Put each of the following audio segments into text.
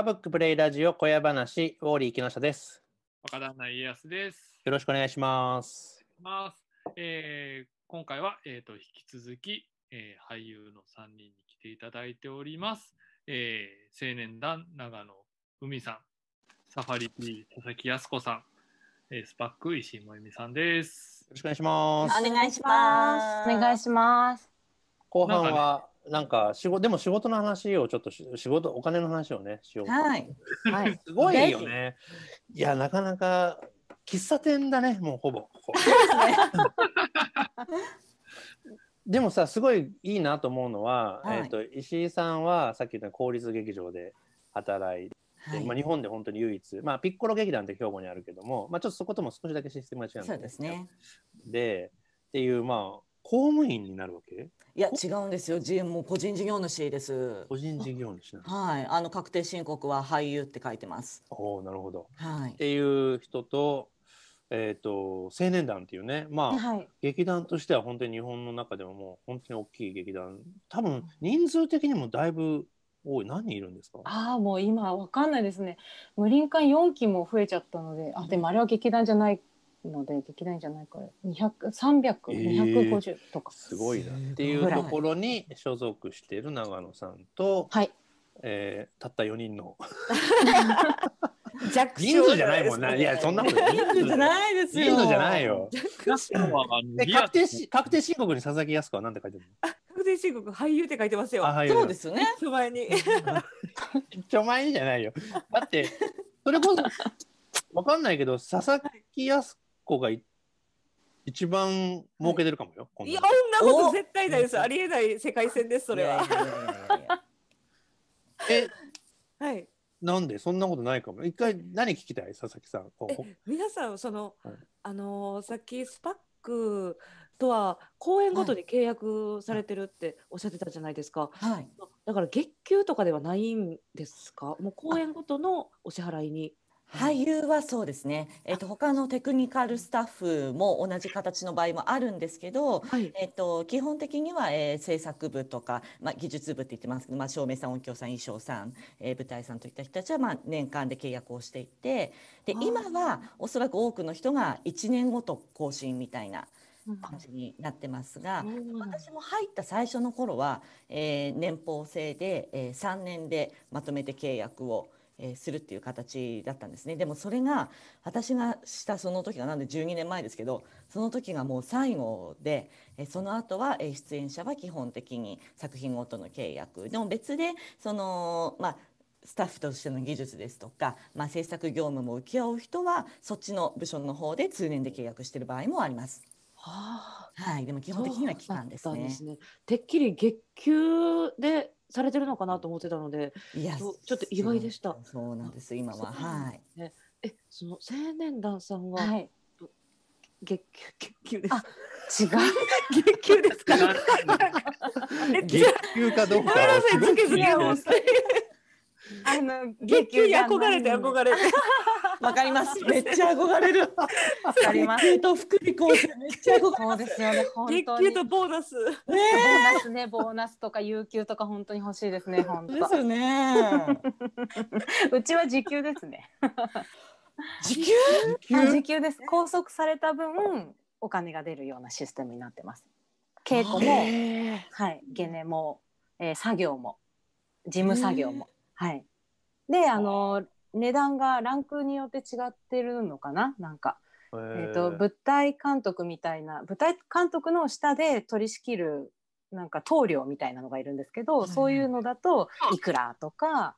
カブックプレイラジオ小屋話、ウォーリー木下です。若旦那家康です。よろしくお願いします。ますえー、今回は、えーと、引き続き、えー、俳優の3人に来ていただいております。えー、青年団長野海さん、サファリー佐々木康子さん、えー、スパック石井萌美さんです。よろしくお願いします。お願いします。お願いします。後半は、なんか仕事でも仕事の話をちょっと仕事お金の話をねしようはい、はい、すごいよねいやなかなか喫茶店だねもうほぼ でもさすごいいいなと思うのは、はい、えーと、石井さんはさっき言った公立劇場で働いて、はい、まあ、日本で本当に唯一、まあ、ピッコロ劇団って兵庫にあるけども、まあ、ちょっとそことも少しだけシステムが違うんですね。で、っていうまあ公務員になるわけいや違うんですよ、自 G、も個人事業主です。個人事業主はい、あの確定申告は俳優って書いてます。おお、なるほど。はい。っていう人と、えっ、ー、と青年団っていうね、まあ、はい、劇団としては本当に日本の中でももう本当に大きい劇団、多分人数的にもだいぶ多い何人いるんですか。ああ、もう今わかんないですね。無林館四期も増えちゃったので、あ、でもあれは劇団じゃないのでできないんじゃないか200350とか、えー、すごいなっていうところに所属している長野さんと、はいえー、たった4人の 弱人数じゃないもんな、ね、いやそんなこと人数じゃないですよ人数じゃないよ確定し確定申告に佐々木康子は何て書いてるの確定申告俳優って書いてますよそうですよね一丁前にちょ前にじゃないよだってそれこそわかんないけど佐々木康子が一番儲けてるかもよ。いや、そんなこと絶対ないです。ありえない世界線です、それは。え、はい。なんでそんなことないかも。一回何聞きたい佐々木さん。皆さんその、はい、あのー、さっきスパックとは公演ごとに契約されてるっておっしゃってたじゃないですか。はい。だから月給とかではないんですか。もう公演ごとのお支払いに。俳優はそうですね、えっと、他のテクニカルスタッフも同じ形の場合もあるんですけど、はい。えっと、基本的には、えー制作部とか、まあ、技術部って言ってますけど、まあ、照明さん音響さん衣装さん、えー舞台さんといった人たちは、まあ、年間で契約をしていてで今はおそらく多くの人が1年ごと更新みたいな感じになってますがうん。私も入った最初の頃は、えー年俸制で、えー3年でまとめて契約をえー、するっていう形だったんですねでもそれが私がしたその時がなんで12年前ですけどその時がもう最後で、えー、その後は、えー、出演者は基本的に作品ごとの契約でも別でそのまあスタッフとしての技術ですとか、まあ、制作業務も請け負う人はそっちの部署の方で通年で契約している場合もあります。はあ、はい、でも基本的には期間ですね。ですねてっきり月給でされてるのかなと思ってたのでいやちょっと意外でしたそうなんです今ははいえその青年団さんは、はい、月給月給です違う 月給ですか 月給かどうかごめんなさい月給あの月給に憧れて憧れてわかります。めっちゃ憧れる。わかります。月給と福利厚生めっちゃ憧れですよね。月給とボーナス。ね、ボーナスね、ボーナスとか有給とか本当に欲しいですね。本当。ですね。うちは時給ですね。時給？時給です。拘束された分お金が出るようなシステムになってます。稽古も、はい、ゲネも、えー、作業も、事務作業も、はい。で、あの値段がランクによって違ってるのかななんか、えーと、舞台監督みたいな舞台監督の下で取り仕切るなんか棟梁みたいなのがいるんですけど、そういうのだといくらとか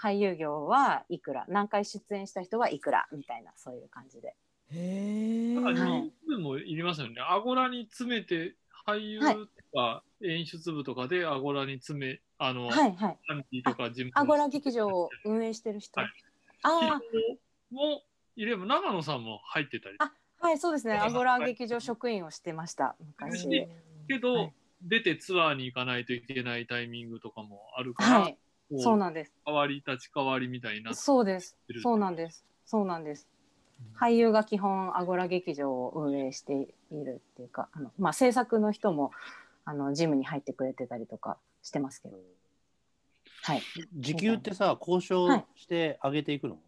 俳優業はいくら何回出演した人はいくらみたいなそういう感じで。へか人数もいりますよね。アゴラに詰めて俳優とか演出部とかでアゴラに詰め、あの、はいはい、アンディとか事務アゴラ劇場を運営してる人、はい、ああ。もいれば長野さんも入ってたりあはいそうですねアゴラ劇場職員をしてました昔けど、はい、出てツアーに行かないといけないタイミングとかもあるから、はい、そうなんです代わり立ち代わりみたいなそうですそうなんですそうなんです、俳優が基本アゴラ劇場を運営しているっていうかあの、まあ、制作の人もあのジムに入ってくれてたりとかしてますけど。はい、時給ってさ交渉して上げていくの、は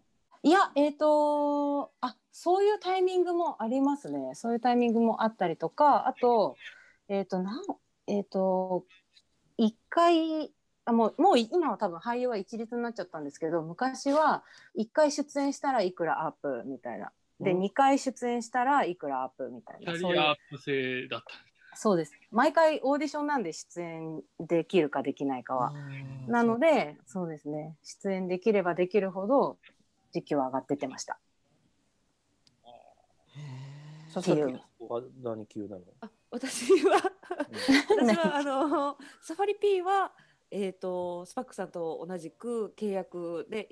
い、いやえっ、ー、とあそういうタイミングもありますねそういうタイミングもあったりとかあとえっ、ー、となんえっ、ー、と1回あもうもう今は多分俳優は一律になっちゃったんですけど昔は1回出演したらいくらアップみたいなで、2回出演したらいくらアップみたいなキャリアアップ制だったんでそうです毎回オーディションなんで出演できるかできないかはなのでそうですね出演できればできるほど時期は上がっててました佐々木は何級なのあ私は私はあのサファリ P はえっ、ー、とスパックさんと同じく契約で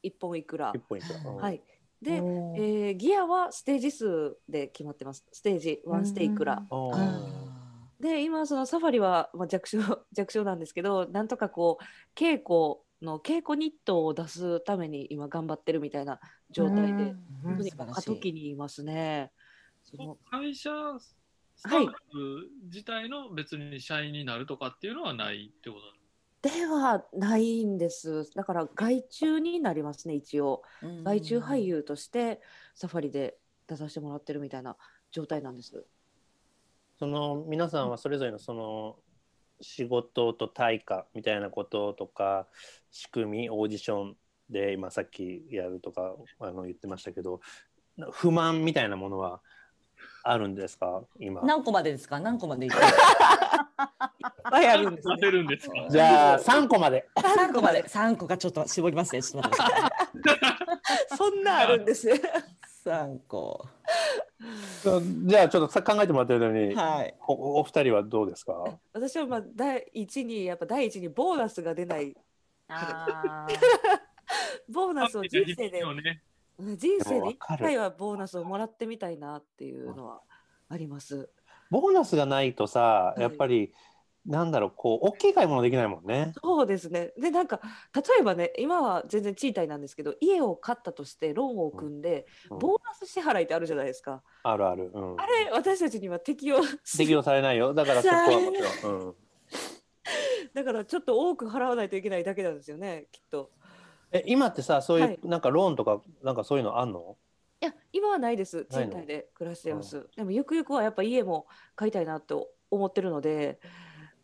一本いくら。一本いくら。はい。で、えー、ギアはステージ数で決まってますステージ1ステいくら。で今そのサファリは、まあ、弱小 弱小なんですけどなんとかこう稽古の稽古ニットを出すために今頑張ってるみたいな状態でと過渡期にいますね。会社スタッフ自体の別に社員になるとかっていうのはないってことではないんですだから外注になりますね一応外注俳優としてサファリで出させてもらってるみたいな状態なんですその皆さんはそれぞれのその仕事と対価みたいなこととか仕組みオーディションで今さっきやるとかあの言ってましたけど不満みたいなものはあるんですか今何個までですか何個までいく ぱいあるんですね、出るんですか。じゃあ三個まで。三個まで、三個がちょっと絞りますね。ちょっと待ってそんなあるんです三個。じゃあちょっとさ考えてもらってるのに、はいお、お二人はどうですか。私はまあ第一にやっぱ第一にボーナスが出ない。ボーナスを人生で、ね、人生で一回はボーナスをもらってみたいなっていうのはあります。ボーナスがないとさやっぱり、なんだろうこう大きい買い物できないもんね。そうですね。でなんか例えばね今は全然賃貸なんですけど家を買ったとしてローンを組んで、うんうん、ボーナス支払いってあるじゃないですか。あるある。うん、あれ私たちには適用 適用されないよだからそこはもちろん。うん、だからちょっと多く払わないといけないだけなんですよねきっと。え今ってさそういう、はい、なんかローンとかなんかそういうのあんのはないです賃貸で暮らしてます、でもゆくゆくはやっぱ家も買いたいなと思ってるので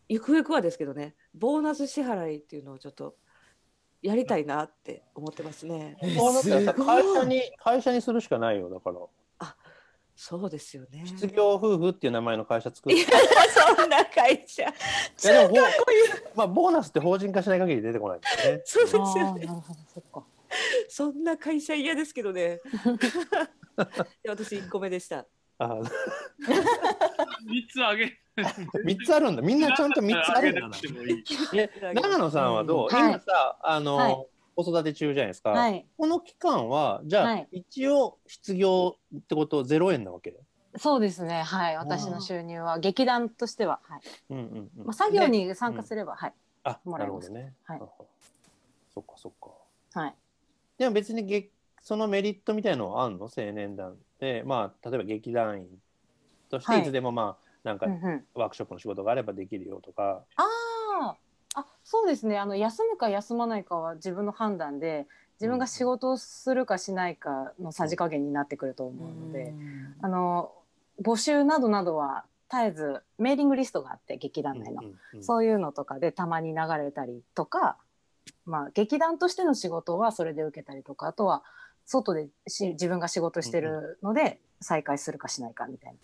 ゆくゆくはですけどねボーナス支払いっていうのをちょっとやりたいなって思ってますね。ボーナス会社に会社にするしかないよだから。あ、そうですよね。失業夫婦っていう名前の会社作る。いやそんな会社。いやでもまあボーナスって法人化しない限り出てこないですね。そうですよね。そっか。そんな会社嫌ですけどね。で私1個目でした。あ三つあげる。3 つあるんだみんなちゃんと3つあるんだな長野さんはどう、はい今さあの、はい子育て中じゃないですか、はい、この期間はじゃあ、はい一応失業ってことゼロ円なわけそうですね。はい、私の収入は劇団としては、はい、うんうんうんま作業に参加すれば、はい、あもらえるまほすどね、はいそっかそっかはい。でも別に月そのメリットみたいのはあるの青年団で、まあ、例えば劇団員としていつでも、まあ、はい、なんかワークショップの仕事があればできるよとか。ああそうですねあの休むか休まないかは自分の判断で自分が仕事をするかしないかのさじ加減になってくると思うので、うん、あの募集などなどは絶えずメーリングリストがあって劇団内の、そういうのとかでたまに流れたりとか、まあ、劇団としての仕事はそれで受けたりとかあとは外でし自分が仕事してるので再開するかしないかみたい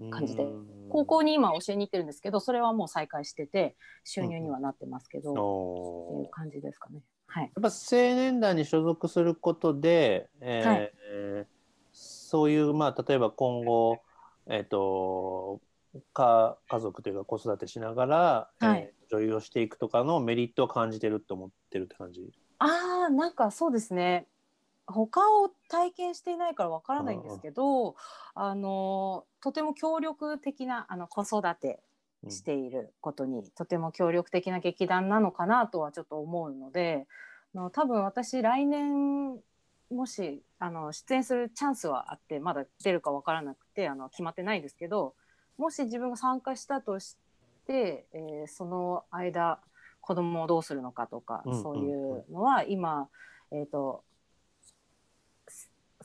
な感じで高校に今教えに行ってるんですけどそれはもう再開してて収入にはなってますけど、うん、っていう感じですかね。はい、やっぱ青年団に所属することで、えー、はい、そういうまあ例えば今後、えーと、か家族というか子育てしながら、はい、えー、女優をしていくとかのメリットを感じてると思ってるって感じあなんかそうですね他を体験していないからわからないんですけどあのとても協力的なあの子育てしていることに、うん、とても協力的な劇団なのかなとはちょっと思うのでの多分私来年もしあの出演するチャンスはあってまだ出るか分からなくてあの決まってないですけどもし自分が参加したとして、えー、その間子供をどうするのかとか、うんうん、そういうのは今、えーと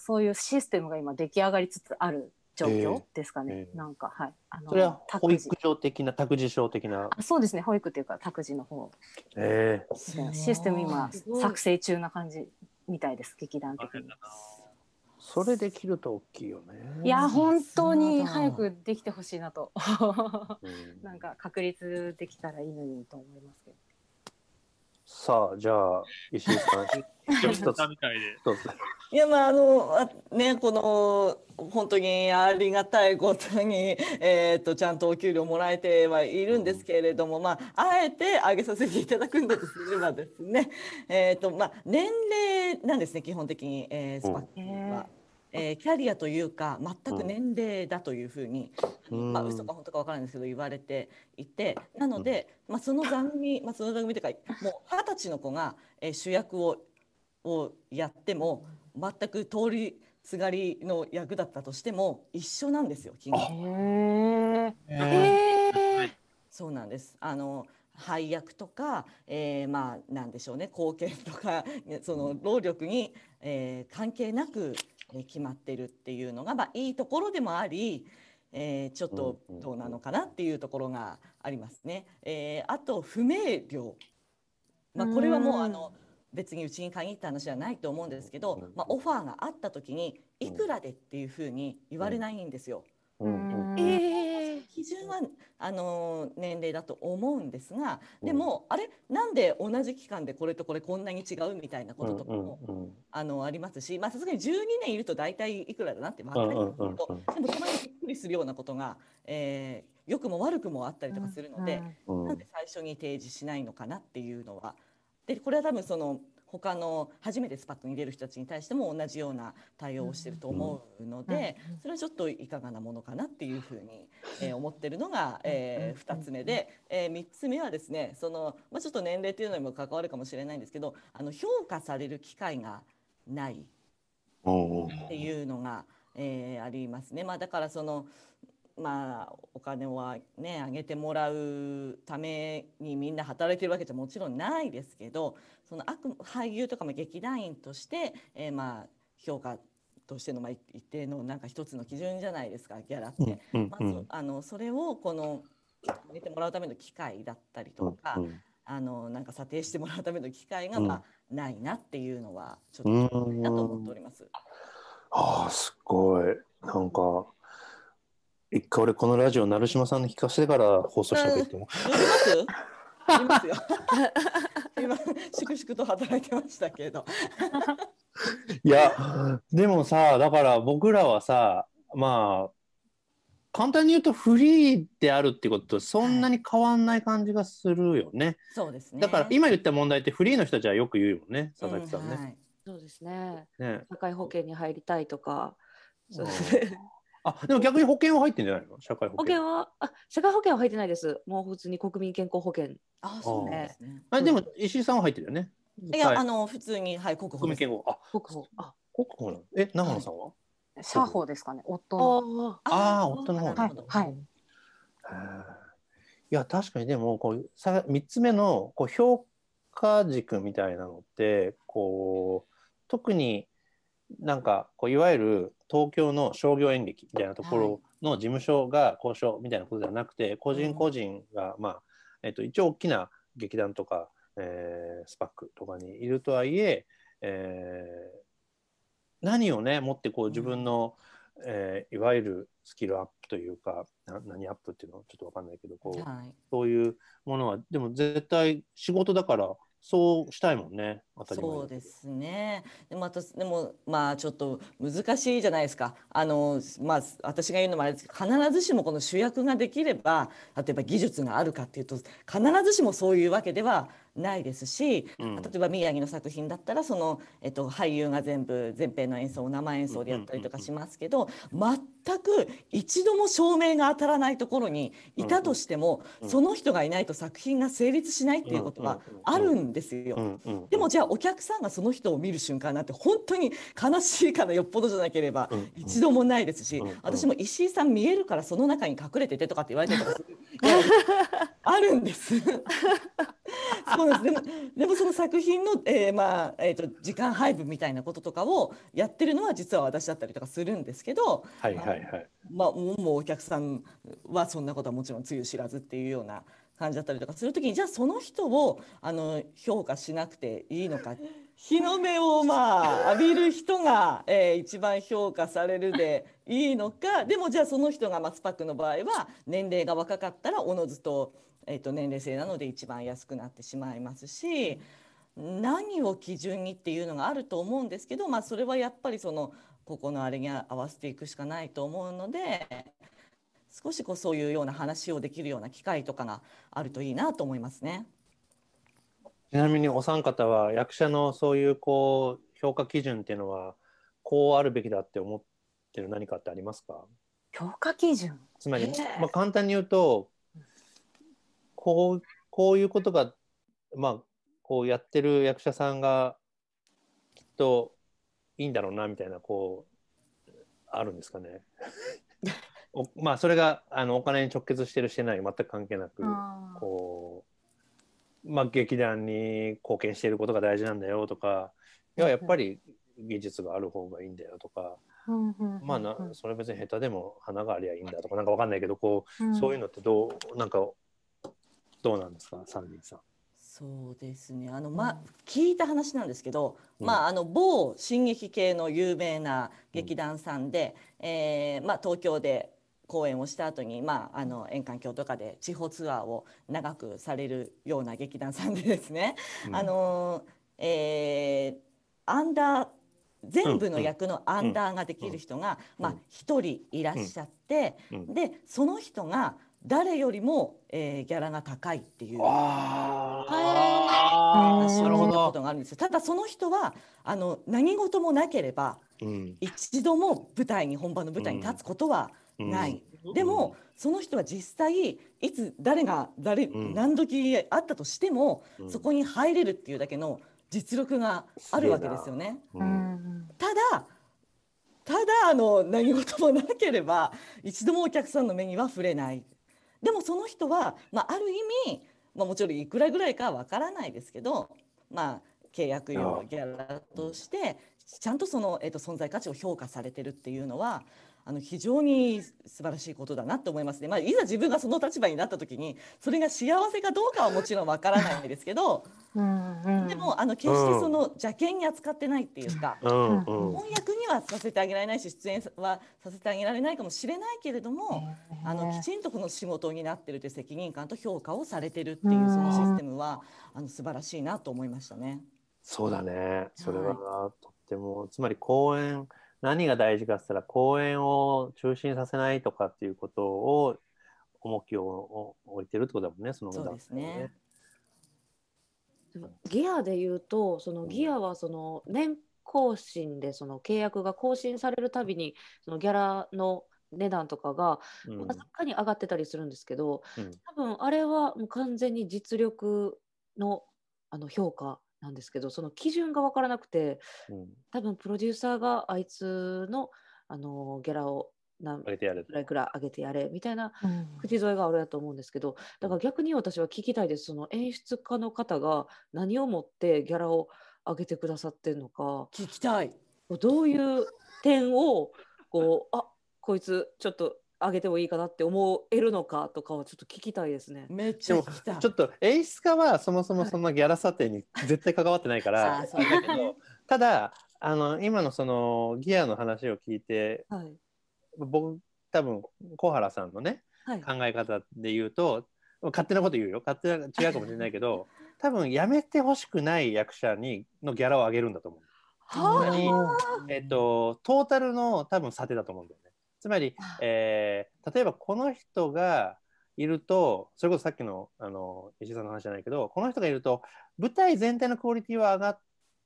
そういうシステムが今出来上がりつつある状況ですかね、えーえー、なんかはいあのそれは保育所的な託児所的なそうですね保育というか託児の方、えー、システム今作成中な感じみたいです劇団的にそれできると大きいよねいや本当に早くできてほしいなと なんか確立できたらいいのにと思いますけどさあ、じゃあ、石井さん。いや、まあ、あの、ね、この、本当にありがたいことに、えっ、ー、と、ちゃんとお給料もらえてはいるんですけれども、まあ、あえて上げさせていただくんだとすればですね、えっ、と、まあ、年齢なんですね、基本的に、えー、スパッは。うんえー、キャリアというか全く年齢だというふうに、うん、まあ嘘か本当か分からないんですけど言われていてなので、まあ、その番組、まあ、その番組というかもう二十歳の子が、えー、主役ををやっても全く通りすがりの役だったとしても一緒なんですよ金額。そうなんですあの配役とか、えー、まあなんでしょうね貢献とかその労力に、えー、関係なく決まってるっていうのが、まあ、いいところでもあり、えー、ちょっとどうなのかなっていうところがありますね。えー、あと不明瞭、まあ、これはもうあの別にうちに限った話じゃないと思うんですけど、まあ、オファーがあった時にいくらでっていうふうに言われないんですよ。えー基準はあの年齢だと思うんですがでも、あれなんで同じ期間でこれとこれこんなに違うみたいなこととかも、うんうんうん、あのありますしさすがに12年いると大体いくらだなって分かるんですけど、うんうんうん、でもたまにびっくりするようなことが、えー、良くも悪くもあったりとかするので、うんうん、なんで最初に提示しないのかなっていうのは。でこれは多分その他の初めてスパッと入れる人たちに対しても同じような対応をしてると思うので、それはちょっといかがなものかなっていうふうに、えー、思ってるのが、えー、2つ目で、えー、3つ目はですねその、まあ、ちょっと年齢というのにも関わるかもしれないんですけどあの評価される機会がないっていうのが、えー、ありますね。まあ、だからそのまあ、お金はねあげてもらうためにみんな働いてるわけじゃもちろんないですけどその悪俳優とかも劇団員として、えー、まあ評価としての、まあ、一定のなんか一つの基準じゃないですかギャラって。まずあのそれをこのあげてもらうための機会だったりとか。あのなんか査定してもらうための機会が、まあ、ないなっていうのはちょっとなと思っております。ああすごいなんか一回俺このラジオ成島さんに聞かせてから放送したいっても、うん、いますいますよ 今粛々と働いてましたけどいやでもさだから僕らはさまあ簡単に言うとフリーであるってこととそんなに変わんない感じがするよね。はい、そうですねだから今言った問題ってフリーの人たちはよく言うよね佐々木さんね。うんはい、そうですねね社会保険に入りたいとか、そうですねあでも逆に保険は入ってんじゃないの社会保険保険はあ社会保険は入ってないですもう普通に国民健康保険あそうねあでも石井さんは入ってるよねいや、あの普通にはい国保国民健康あ国保あ国保なのえ長野さんは、社保ですかね夫のああ夫の方はい、はいいや確かにでもこうさ3つ目のこう評価軸みたいなのってこう特になんかこういわゆる東京の商業演劇みたいなところの事務所が交渉みたいなことではなくて、個人個人が、まあえっと一応大きな劇団とか、えー、スパックとかにいるとはいええー、何をね持ってこう自分の、うん、えー、いわゆるスキルアップというか何アップっていうのはちょっと分かんないけどこう、はい、そういうものはでも絶対仕事だからそうしたいもんね。そうですね。でも、でも、まあ、ちょっと難しいじゃないですか。あの、まあ、私が言うのもあれですけど、必ずしもこの主役ができれば。例えば、技術があるかっていうと、必ずしもそういうわけではないですし、うん、例えば宮城の作品だったらその、えっと、俳優が全部全編の演奏を生演奏でやったりとかしますけど、全く一度も照明が当たらないところにいたとしても、その人がいないと作品が成立しないっていうことはあるんですよ。でもじゃあお客さんがその人を見る瞬間なんて本当に悲しいからよっぽどじゃなければ一度もないですし、私も石井さん見えるからその中に隠れててとかって言われてたりあるんです。うですでもでもその作品の、えーまあえーと、時間配分みたいなこととかをやってるのは実は私だったりとかするんですけど、はいはいはいもうお客さんはそんなことはもちろんつゆ知らずっていうような感じだったりとかする時にじゃあその人をあの評価しなくていいのかって日の目をまあ浴びる人が、えー、一番評価されるでいいのかでもじゃあその人がマツパックの場合は年齢が若かったらおのずと,、えー、と年齢制なので一番安くなってしまいますし何を基準にっていうのがあると思うんですけど、まあ、それはやっぱりそのここのあれに合わせていくしかないと思うので。少しこうそういうような話をできるような機会とかがあるといいなと思いますね。ちなみにお三方は役者のそういうこう評価基準っていうのはこうあるべきだって思ってる何かってありますか評価基準つまり、まあ、簡単に言うとこうこういうことが、まあ、こうやってる役者さんがきっといいんだろうなみたいなこうあるんですかね。まあそれがあのお金に直結してるしてない全く関係なくこう。まあ、劇団に貢献していることが大事なんだよとかいややっぱり技術がある方がいいんだよとか、まあなそれ別に下手でも花がありゃいいんだとかなんか分かんないけどこう、そういうのってどうなんかどうなんですか三人さん。そうですねあの、ま、聞いた話なんですけど、うん、まあ、あの某進撃系の有名な劇団さんで、うん、えー、まあ、東京で公演をした後に、まあ、あの円環境とかで地方ツアーを長くされるような劇団さんでですね、うん、あのえー、アンダー全部の役のアンダーができる人が、うん、まあ、1人いらっしゃって、うん、でその人が誰よりも、えー、ギャラが高いっていう話を聞いたことがあるんですただその人はあの何事もなければ、一度も舞台に本場の舞台に立つことは、うんない。うん、でもその人は実際いつ誰が誰、うん、何時あったとしても、うん、そこに入れるっていうだけの実力があるわけですよね。ただただあの何事もなければ一度もお客さんの目には触れない。でもその人は、まあ、ある意味、まあ、もちろんいくらぐらいかわからないですけど、まあ、契約用ギャラとしてちゃんとその、えー、と存在価値を評価されてるっていうのはあの非常に素晴らしいことだなと思いますね、まあ、いざ自分がその立場になった時にそれが幸せかどうかはもちろんわからないんですけどうん、でもあの決してその邪険に扱ってないっていうか、うん、翻訳にはさせてあげられないし出演はさせてあげられないかもしれないけれども、あのきちんとこの仕事になってるという責任感と評価をされてるっていうそのシステムは、うん、あの素晴らしいなと思いましたね。そうだねそれは、とってもつまり講演何が大事かって言ったら公演を中心させないとかっていうことを重きを置いてるってことだもんねその、ね、そうですねギアでいうとそのギアはその年更新でその契約が更新されるたびにそのギャラの値段とかがまさかに上がってたりするんですけど、うん、多分あれはもう完全に実力のあの評価なんですけどその基準が分からなくて、うん、多分プロデューサーがあいつのあのギャラを何ぐらいくらい上げてやれみたいな口添えがあるやと思うんですけど、うん、だから逆に私は聞きたいですその演出家の方が何をもってギャラを上げてくださってるのか聞きたいどういう点をこうあこいつちょっとあげてもいいかなって思えるのかとかはちょっと聞きたいですね。めっちゃ聞きたい。ちょっと演出家はそもそもそんなギャラ査定に絶対関わってないから、ただあの今のそのギアの話を聞いて、はい、僕多分小原さんのね、はい、考え方で言うと勝手なこと言うよ勝手な違うかもしれないけど 多分やめてほしくない役者にのギャラを上げるんだと思う。はあ、えっとトータルの多分査定だと思うんだよつまり、えー、例えばこの人がいるとそれこそさっきのあの石井さんの話じゃないけどこの人がいると舞台全体のクオリティは上がっ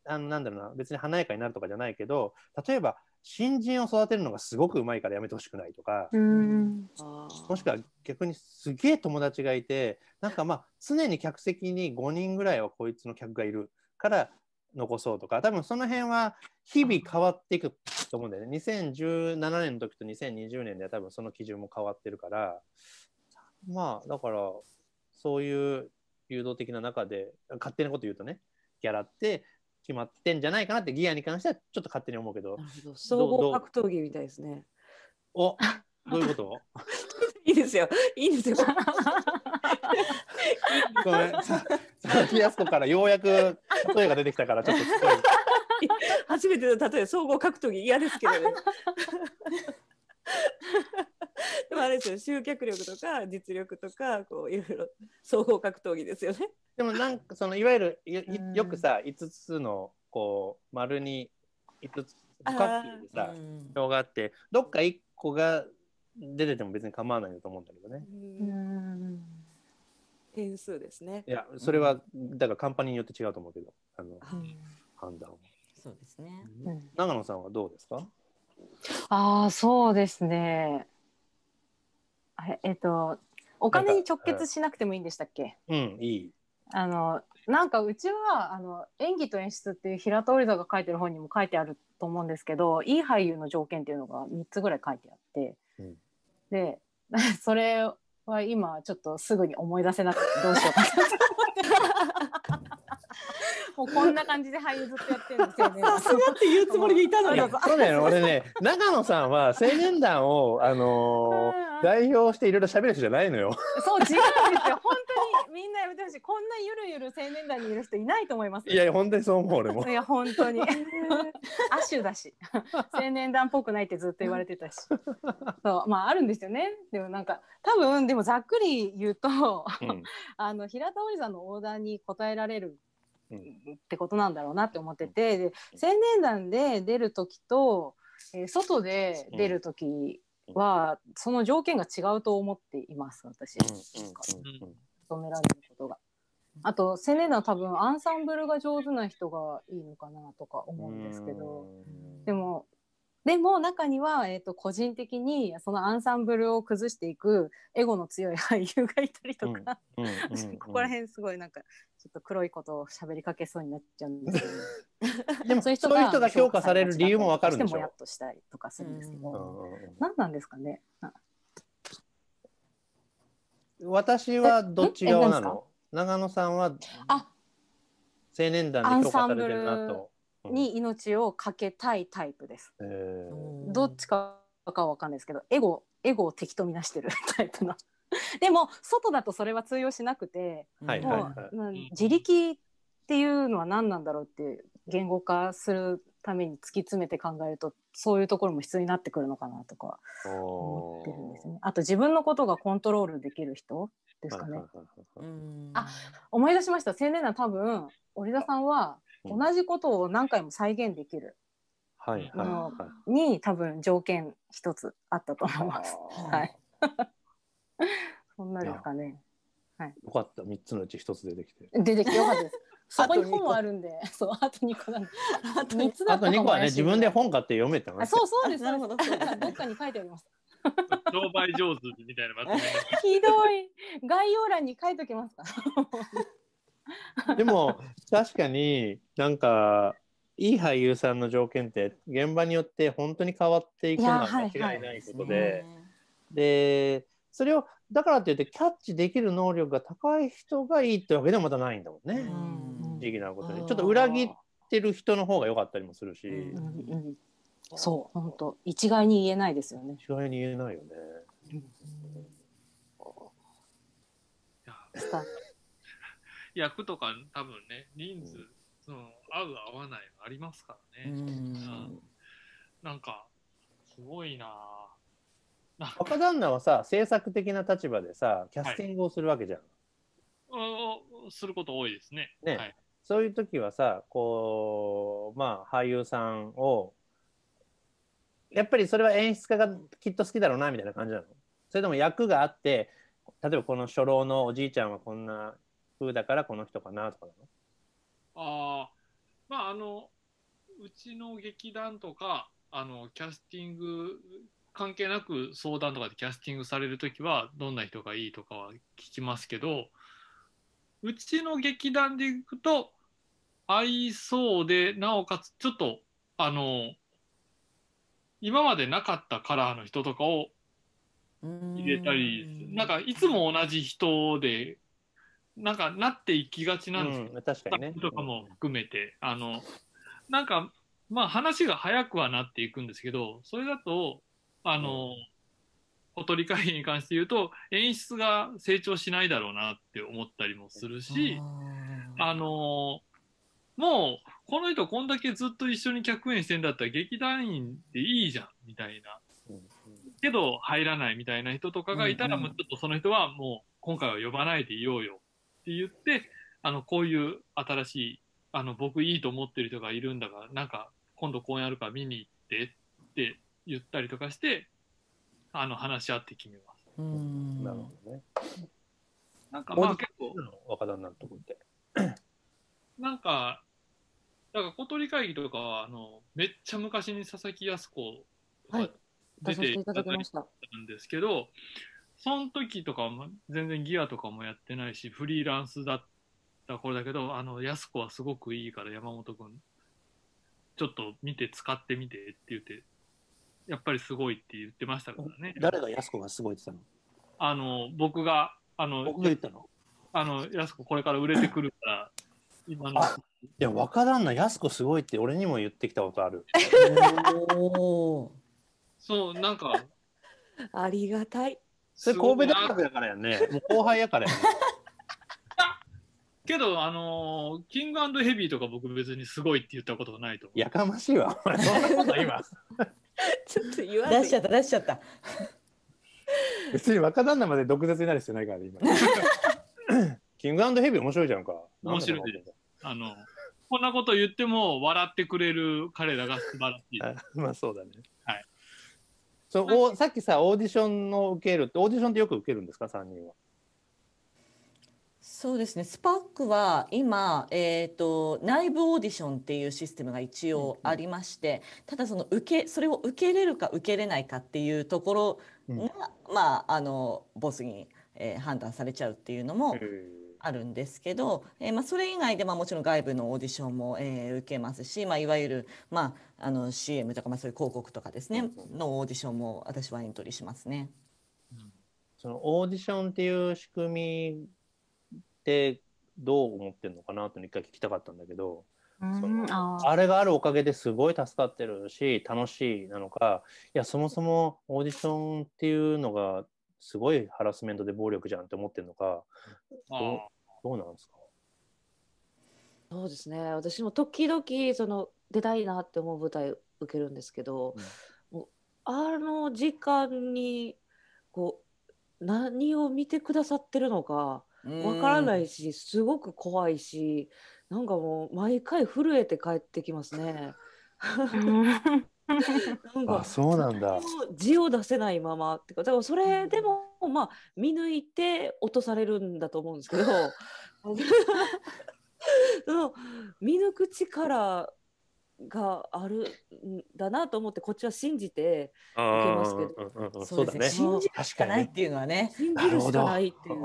あのなんだろうな別に華やかになるとかじゃないけど例えば新人を育てるのがすごくうまいからやめてほしくないとかもしくは逆にすげえ友達がいてなんかまあ常に客席に5人ぐらいはこいつの客がいるから残そうとか多分その辺は日々変わっていくと思うんだよね。2017年の時と2020年では多分その基準も変わってるから、まあ、だから、そういう誘導的な中で、勝手なこと言うとね、ギャラって決まってんじゃないかなってギアに関してはちょっと勝手に思うけど。ど総合格闘技みたいですね。おどういうこと いいですよ。いいですよ。ごめん、さ、さ、やすこからようやく例えが出てきたから、ちょっと初めての例え総合格闘技嫌ですけどね。でもあれですよ集客力とか実力とかこういろいろ総合格闘技ですよね。でもなんかそのいわゆるよくさ5つのこう丸に5つ五角形でさ表があってどっか1個が出てても別に構わないと思うんだけどね。点数ですね。いやそれはだからカンパニーによって違うと思うけどあの判断を。そうですね、長野さんはどうですかああそうですねあえっ、とお金に直結しなくてもいいんでしたっけうん、いいあのなんかうちはあの演技と演出っていう平田織田が書いてる本にも書いてあると思うんですけどいい俳優の条件っていうのが三つぐらい書いてあって、うん、で それは今ちょっとすぐに思い出せなくてどうしようかな もうこんな感じで俳優ずっとやってるんですよね。さすがって言うつもりでいたのよ。そうだよ、ね、俺ね、長野さんは青年団を、あのー、代表していろいろ喋る人じゃないのよ。そう、違うんですよ。本当にみんなやめてほしい。こんなゆるゆる青年団にいる人いないと思います。いや、本当にそう思う、俺も。いや、本当に。亜種だし、青年団っぽくないってずっと言われてたし。そう、まあ、あるんですよね。でも、なんか、多分、でも、ざっくり言うと、うん、あの、平田織さんのオーダーに答えられる。ってことなんだろうなって思ってて、で青年団で出る時と、えー、外で出る時は、その条件が違うと思っています私。求められることが。あと青年団多分アンサンブルが上手な人がいいのかなとか思うんですけどうん、でもでも中には、えーと、と個人的にそのアンサンブルを崩していくエゴの強い俳優がいたりとか、ここら辺すごいなんかちょっと黒いことを喋りかけそうになっちゃうんですけど でもそういう人が評価される理由もわかるんでしょもやっとしたりとかするんですけど、うん、何なんですかね私はどっち側なの長野さんは青年団に評価されてるなと。に命をかけたいタイプです。どっちかかわかんないですけどエゴエゴを敵と見なしてるタイプの。でも外だとそれは通用しなくて、自力っていうのは何なんだろうって言語化するために突き詰めて考えるとそういうところも必要になってくるのかなとか思ってるんですね。あと自分のことがコントロールできる人ですかね。あ思い出しました青年団多分織田さんは同じことを何回も再現できる。はいに多分条件一つあったと思います。はいそんなですかね。はい。よかった、三つのうち一つ出てきて。出てきてよかったです。そこに本もあるんで、そう、あと二個なんで。あと三つだあと二個はね、自分で本買って読めてます。そう、そうです。なるほど。どっかに書いてあります。商売上手みたいなまひどい。概要欄に書いときますか。でも確かになんかいい俳優さんの条件って現場によって本当に変わっていくのは間違いないことで、でそれをだからって言ってキャッチできる能力が高い人がいいってわけでもまたないんだもんね。不思議なことにちょっと裏切ってる人の方が良かったりもするし。そう、本当一概に言えないですよね。一概に言えないよね。役とか多分ね、人数、うん、その合う合わないありますからね。うん、なんかすごいな。若旦那はさ制作的な立場でさキャスティングをするわけじゃん。はい、すること多いですね。ね、はい、そういう時はさこうまあ俳優さんをやっぱりそれは演出家がきっと好きだろうなみたいな感じなのそれとも役があって例えばこの初老のおじいちゃんはこんな風だからこの人かなとかなのああまああのうちの劇団とかあのキャスティング関係なく相談とかでキャスティングされる時はどんな人がいいとかは聞きますけどうちの劇団でいくと合いそうでなおかつちょっとあの今までなかったカラーの人とかを入れたりなんかいつも同じ人でなんかなっていきがちなんですけど、うん、確かにね、とかも含めてあのなんかまあ話が早くはなっていくんですけどそれだとあの、おとり会議に関して言うと、演出が成長しないだろうなって思ったりもするし、あの、もう、この人こんだけずっと一緒に客演してんだったら劇団員でいいじゃん、みたいな。けど、入らないみたいな人とかがいたら、もうちょっとその人はもう、今回は呼ばないでいようよって言って、あの、こういう新しい、あの、僕いいと思ってる人がいるんだから、なんか、今度こうやるから見に行ってって言ったりとかしてあの話し合って決めます。うんなるほどね。なんかまあ結構若旦那のとこって。なんかだから小鳥会議とかはあのめっちゃ昔に佐々木康子とか出ていただいたんですけど、はい、その時とかも全然ギアとかもやってないしフリーランスだった頃だけどあの康子はすごくいいから山本君ちょっと見て使ってみてって言ってやっぱりすごいって言ってましたからね。誰がやす子がすごいって言ったのあの、僕が、あの、僕が言ったのあの、安子これから売れてくるから、今の。いや、わからんな、安子すごいって俺にも言ってきたことある。おそう、なんか。ありがたい。それ神戸大学だからやね。もう後輩やからや、ね。けど、あのー、キングヘビーとか僕別にすごいって言ったことがないと思う。やかましいわ。そんなこと今。ちょっと言わ出しちゃった出しちゃった別 に若旦那まで毒舌になる必要ないからね今 キングヘビー面白いじゃんか面白いあのこんなこと言っても笑ってくれる彼らが素晴らしいまあそうだねはいそおさっきさオーディションの受けるってオーディションってよく受けるんですか3人はそうですね。スパックは今、えっ、ー、と内部オーディションっていうシステムが一応ありまして、ただその受けそれを受けれるか受けれないかっていうところが、うん、まああのボスに、えー、判断されちゃうっていうのも。あるんですけど、えー、まあ、それ以外で、まあ、もちろん外部のオーディションも、えー、受けますし、まあ、いわゆる、まあ、あの CM とか、まあ、そういう広告とかですねのオーディションも私はエントリーしますね。そのオーディションっていう仕組みってどう思ってるのかなと一回聞きたかったんだけど、うん、あれがあるおかげですごい助かってるし楽しいなのかいやそもそもオーディションっていうのがすごいハラスメントで暴力じゃんって思ってるのかどうなんですかそうですね私も時々その出たいなって思う舞台受けるんですけど、うん、あの時間にこう何を見てくださってるのかわからないしすごく怖いしなんかもう毎回震えて帰ってきますね。なんかそうなんだ字を出せないままってかだからそれでも、まあ見抜いて落とされるんだと思うんですけどその見抜く力があるんだなと思ってこっちは信じて受けますけど、そうですね、信じるしかないっていうのはね信じるしかないっていう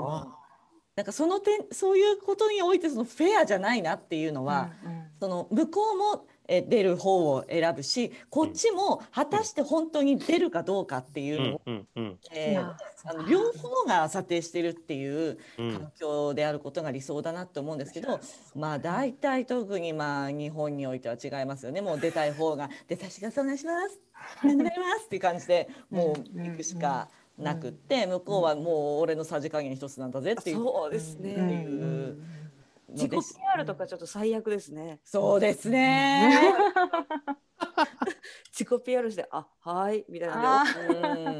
なんかその点そういうことにおいてそのフェアじゃないなっていうのは、うんうん、その向こうも出る方を選ぶしこっちも果たして本当に出るかどうかっていうのを、うえあの両方が査定してるっていう環境であることが理想だなと思うんですけど、うん、まあ大体特にまあ日本においては違いますよねもう出たい方が「出させてさいいします」「お願いします」っていう感じでもう行くしか。うんうんうんなくって、向こうはもう俺のさじ加減一つなんだぜっていう。そうですね、うん自己 PR とかちょっと最悪ですね。そうですね。自己 PR して「あはい」みたいなう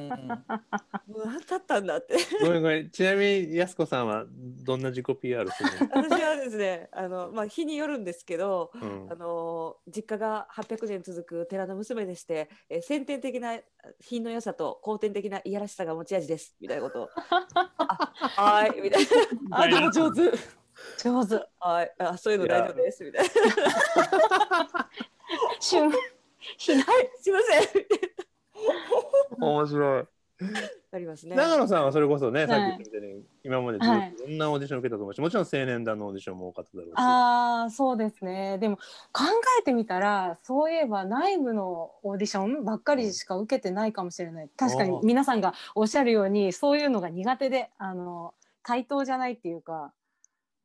んたったんだってごめんごめんちなみにやす子さんはどんな自己 PR するの 私はですねあの、まあ、日によるんですけど、うん、あの実家が800年続く寺の娘でして、え先天的な品の良さと後天的ないやらしさが持ち味ですみたいなことを「あはい」みたいな「あでも上手」上手。はい、あ、そういうの大丈夫ですみたいな。しない、すみません。面白い。ありますね。長野さんはそれこそね、さっき言ったみたいに、今までずっといろんなオーディション受けたと思うし、はい、もちろん青年団のオーディションも多かっただろうし。ああ、そうですね。でも考えてみたら、そういえば内部のオーディションばっかりしか受けてないかもしれない。確かに皆さんがおっしゃるように、そういうのが苦手で、あの対等じゃないっていうか。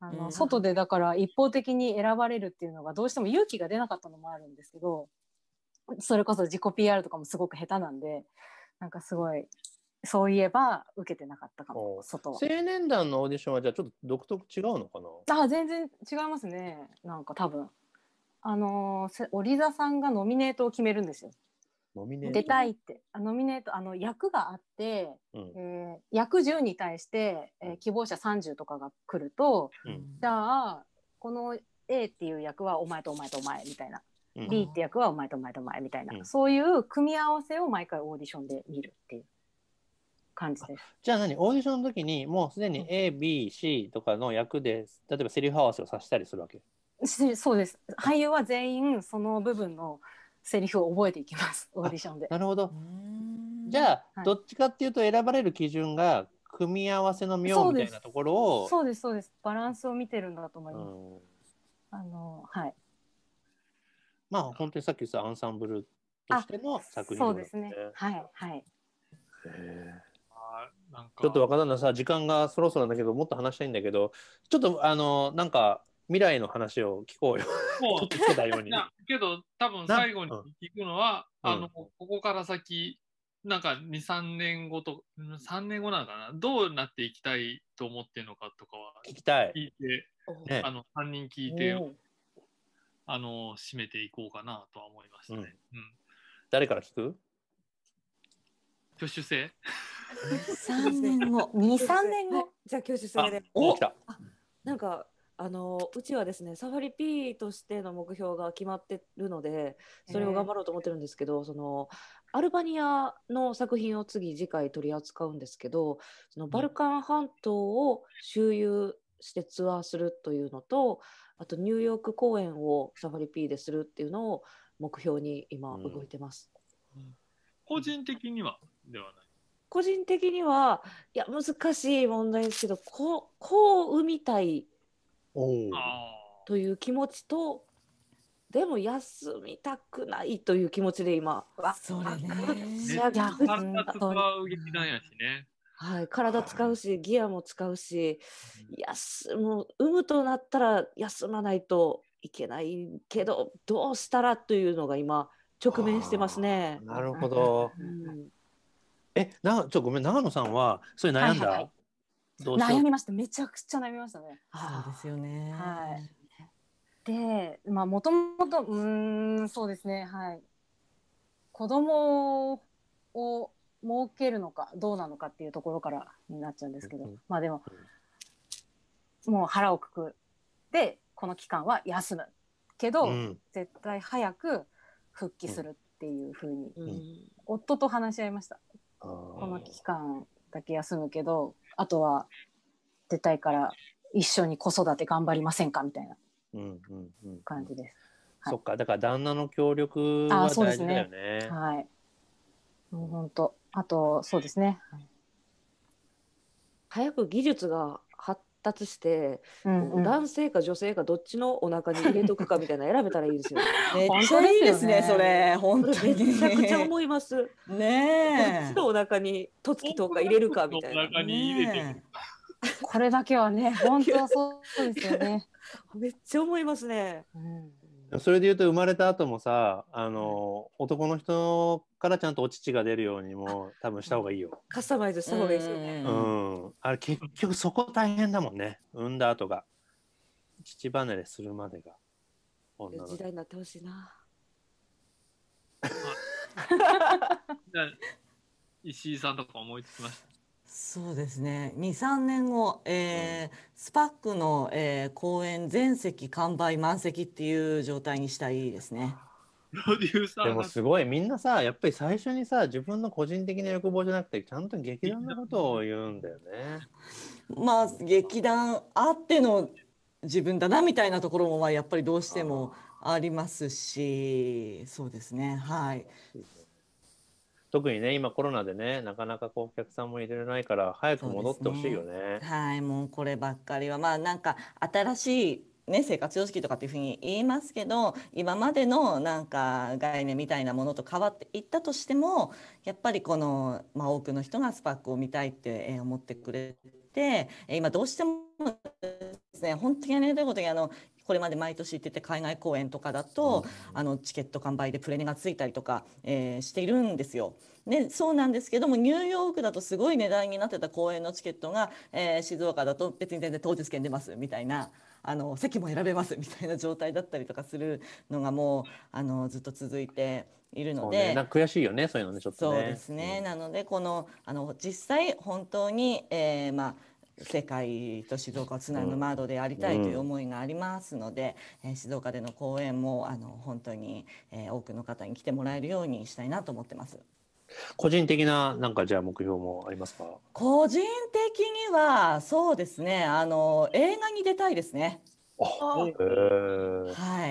あの、外でだから一方的に選ばれるっていうのがどうしても勇気が出なかったのもあるんですけど、それこそ自己 PR とかもすごく下手なんでなんかすごいそういえば受けてなかったかも外青年団のオーディションはじゃあちょっと独特違うのかなあ全然違いますねなんか多分あのリザさんがノミネートを決めるんですよ出たいってあノミネートあの役があって、うん、えー、役10に対して、えー、希望者30とかが来ると、うん、じゃあこの A っていう役はお前とお前とお前みたいな B って役はお前とお前とお前みたいな、うんそういう組み合わせを毎回オーディションで見るっていう感じです。じゃあ何オーディションの時にもうすでに A、B、C とかの役で例えばセリフ合わせをさせたりするわけそうです俳優は全員その部分のセリフを覚えていきますオーディションで。なるほどじゃあ、どっちかっていうと選ばれる基準が組み合わせの妙みたいなところをそうですそうですバランスを見てるんだと思います。うんあのはいまあ本当にさっき言ったアンサンブルとしての作品、そうですね。はいはい。へちょっと若旦那さ時間がそろそろだけどもっと話したいんだけどちょっとあのなんか未来の話を聞こうよ。うけど多分最後に聞くのは、うん、あのここから先なんか23年後と3年後なのかなどうなっていきたいと思ってるのかとかは聞きたい聞いて、ね、あの3人聞いてあの締めていこうかなとは思いましたね。うん、うん、誰から聞く挙手制 ?3 年後、2、3年後。じゃあ挙手制で。お来なんかあのうちはですねサファリ P としての目標が決まってるのでそれを頑張ろうと思ってるんですけど、そのアルバニアの作品を次次回取り扱うんですけどそのバルカン半島を周遊してツアーするというのと、あとニューヨーク公演をサファリ P でするっていうのを目標に今動いてます。うん個人的にはではない個人的にはいや難しい問題ですけどここう産みたいという気持ちとでも休みたくないという気持ちで今そうだやね。はい、体使うし、ギアも使うし、やすもう産むとなったら休まないといけないけど、どうしたらというのが今、直面してますね。なるほど。うん、え、なちょごめん、長野さんはそれ悩んだ、悩みました。めちゃくちゃ悩みましたね。そうですよね。はい。で、まあもともとうんそうですね。はい。子供を儲けるのかどうなのかっていうところからになっちゃうんですけど、まあでも、もう腹をくくでこの期間は休むけど、うん、絶対早く復帰するっていうふうに、うん、夫と話し合いました、うん、この期間だけ休むけどあとは出たいから一緒に子育て頑張りませんかみたいな感じです。そっかだから旦那の協力は大事だよね。ねはい、もう本当あとそうですね、早く技術が発達して、うんうん、男性か女性かどっちのお腹に入れとくかみたいな選べたらいいですよ、ね。めっちゃいいですね、それ。本当に。めちゃくちゃ思います。ねえ。どっちのお腹にとつきとか入れるかみたいな。お腹に入れてる。これだけはね、本当はそうですよね。めっちゃ思いますね。うんそれで言うと生まれた後もさあの男の人からちゃんとお乳が出るようにも多分した方がいいよ。カスタマイズした方がいいですよね。うん、あれ結局そこ大変だもんね産んだ後が乳離れするまでが。女の時代になってほしいな。石井さんとか思いつきました。そうですね23年後、えー、うん、スパックの、えー、公演全席完売満席っていう状態にしたいですね。でもすごいみんなさやっぱり最初にさ自分の個人的な欲望じゃなくてちゃんと劇団のことを言うんだよね。まあ劇団あっての自分だなみたいなところもやっぱりどうしてもありますしそうですねはい。特にね今コロナでねなかなかこうお客さんも入れられないから早く戻ってほしいよね、ね、はいもうこればっかりはまあなんか新しいね、生活様式とかっていうふうに言いますけど今までのなんか概念みたいなものと変わっていったとしてもやっぱりこの、まあ、多くの人がスパックを見たいって思ってくれて今どうしてもですね本当にありがたいことにあのこれまで毎年行ってて海外公演とかだと、あのチケット完売でプレネがついたりとか、えー、しているんですよ。ね、そうなんですけどもニューヨークだとすごい値段になってた公演のチケットが、えー、静岡だと別に全然当日券出ますみたいなあの席も選べますみたいな 状態だったりとかするのがもうあのずっと続いて。いるので、ね、悔しいよねそういうのねちょっと、ね、そうですね、うん、なのでこのあの実際本当に、えー、まあ世界と静岡をつなぐ窓でありたいという思いがありますので、うんえー、静岡での公演もあの本当に、えー、多くの方に来てもらえるようにしたいなと思ってます。個人的ななんかじゃあ目標もありますか個人的にはそうですねあの映画に出たいですね。あは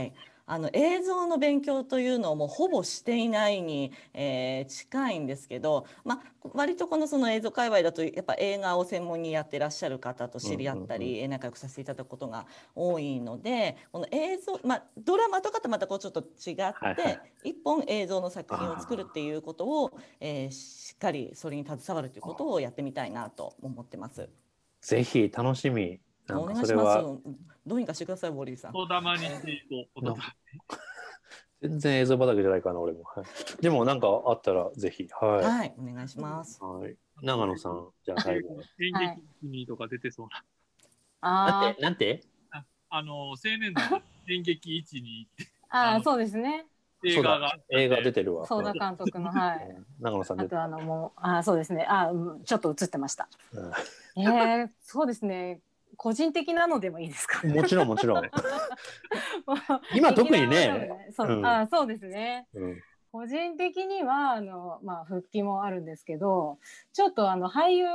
い、あの映像の勉強というのをもうほぼしていないに、えー、近いんですけど、まあ、割とこのその映像界隈だとやっぱ映画を専門にやってらっしゃる方と知り合ったり、仲良くさせていただくことが多いのでこの映像、まあ、ドラマとかとまたこうちょっと違って、1一本映像の作品を作るっていうことを、えー、しっかりそれに携わるということをやってみたいなと思ってます。ぜひ楽しみお願いしますどうにかしてください、森さん。人玉にしていこう。な 全然映像畑じゃないかな、俺も。でも、なんかあったら、ぜひ、はい。お願いします。はい。長野さん、じゃあ、最後。演劇にとか出てそうな。ああ。なんて。あの、青年団演劇一に。ああ、そうですね。映画が。映画出てるわ。相田監督の、はい。長野さん。あと、あの、もう、あ、あ、そうですね。あ、ちょっと映ってました。ええ、そうですね。個人的なのでもいいですかもちろんもちろん 今特にねそう,、あそうですね、うん個人的にはあの、まあ、復帰もあるんですけどちょっとあの俳優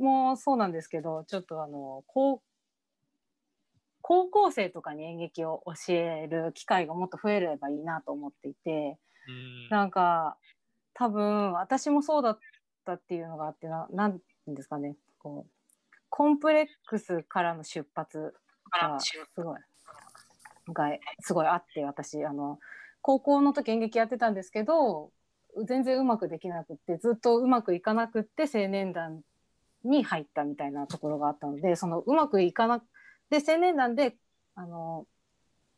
もそうなんですけどちょっとあの高高校生とかに演劇を教える機会がもっと増えればいいなと思っていてんなんか多分私もそうだったっていうのがあってななんですかねこうコンプレックスからの出発がすごいがすごいあって私あの高校の時演劇やってたんですけど全然うまくできなくってずっとうまくいかなくって青年団に入ったみたいなところがあったのでそのうまくいかなくで青年団であの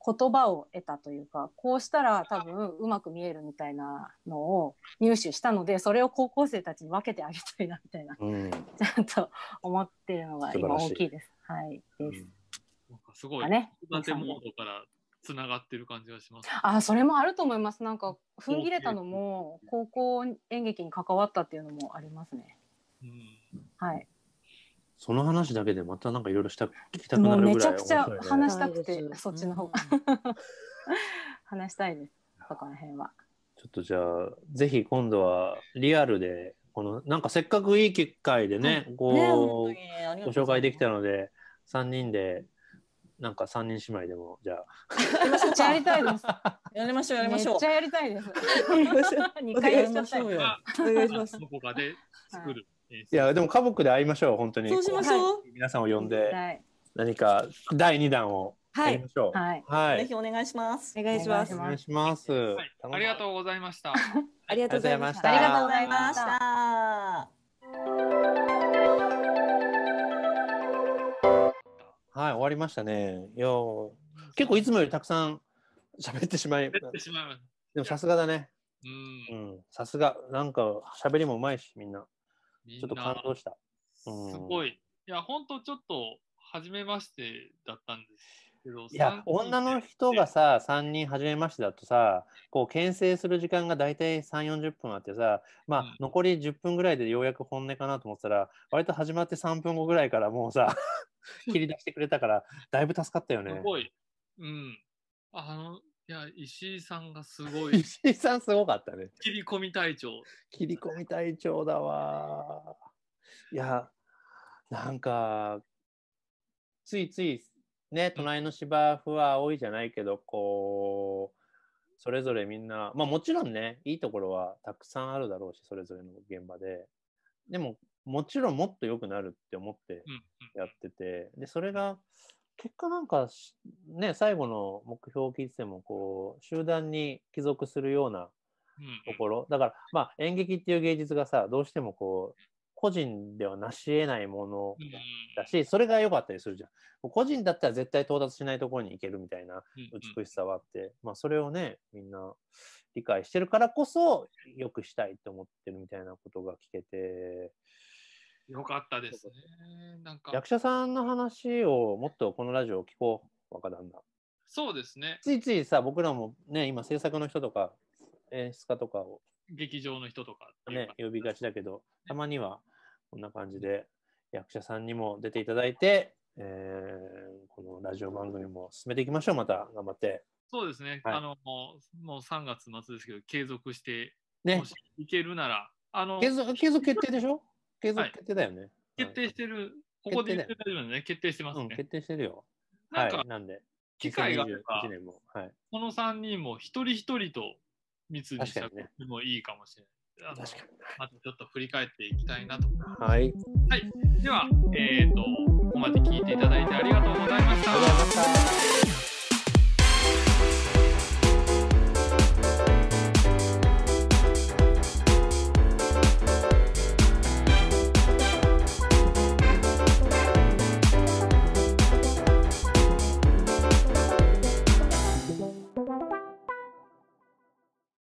言葉を得たというかこうしたら多分うまく見えるみたいなのを入手したのでそれを高校生たちに分けてあげたいなみたいな、うん、ちゃんと思ってるのが今大きいです。いはい、です。なんすごい、ね、育てモードからつながってる感じがします、ね、あそれもあると思いますなんか踏ん切れたのも高校演劇に関わったっていうのもありますね。うん、はいその話だけでまたなんかいろいろした聞きたくなるぐらい、ね、めちゃくちゃ話したくて、そっちの方が話したいですそこら辺は。ちょっとじゃあぜひ今度はリアルでこのなんかせっかくいい機会でね、うご、紹介できたので3人でなんか3人姉妹でもじゃあやりたいですやりましょう やりましょうめっちゃやりたいです2回やりましょうよお願いしますどこかで作る、はいいやでも家族で会いましょう本当にそうしましょう皆さんを呼んで、はい、何か第二弾をやりましょう、はい、はい、ぜひお願いしますお願いしますお願いします、はい、ありがとうございました ありがとうございましたありがとうございましたはい終わりましたねいや結構いつもよりたくさん喋ってしまいでもさすがだねうんさすがなんか喋りもうまいしみんなちょっと感動した。うん、すごい。いや、本当ちょっと、初めましてだったんですけど。いや、女の人がさ、3人初めましてだとさ、こう、牽制する時間が大体3、40分あってさ、まあ、残り10分ぐらいでようやく本音かなと思ったら、割と始まって3分後ぐらいからもうさ、切り出してくれたから、だいぶ助かったよね。すごい。うん。あの、いや、石井さんがすごい。石井さんすごかったね。切り込み隊長。切り込み隊長だわ。いや、なんか、ついついね、隣の芝生は多いじゃないけど、こう、それぞれみんな、まあもちろんね、いいところはたくさんあるだろうし、それぞれの現場で。でも、もちろんもっと良くなるって思ってやってて、で、それが、結果なんか、ね、最後の目標を聞いてても、こう、集団に帰属するようなところ。だから、まあ、演劇っていう芸術がさ、どうしてもこう、個人ではなし得ないものだし、それが良かったりするじゃん。個人だったら絶対到達しないところに行けるみたいな美しさはあって、まあそれをね、みんな理解してるからこそ、良くしたいって思ってるみたいなことが聞けて、よかったですね。なんか役者さんの話をもっとこのラジオ聞こう、若旦那。そうですね。ついついさ、僕らもね、今制作の人とか、演出家とかを。劇場の人とかね、呼びがちだけど、ね、たまにはこんな感じで役者さんにも出ていただいて、えー、このラジオ番組も進めていきましょう、また頑張って。そうですね、はい、あのもうもう3月末ですけど、継続して、ね、いけるなら、あの継続継続決定でしょ継続決定だよね。決定してる。ここで言ってたよ夫だね。決定してますね。決定してるよ。なんか、なんで。機会があれば、この3人も一人一人と密にしたってもいいかもしれない。確かに。まずちょっと振り返っていきたいなと。はい。はい。では、えっ、と、ここまで聞いていただいてありがとうございました。ありがとうございました。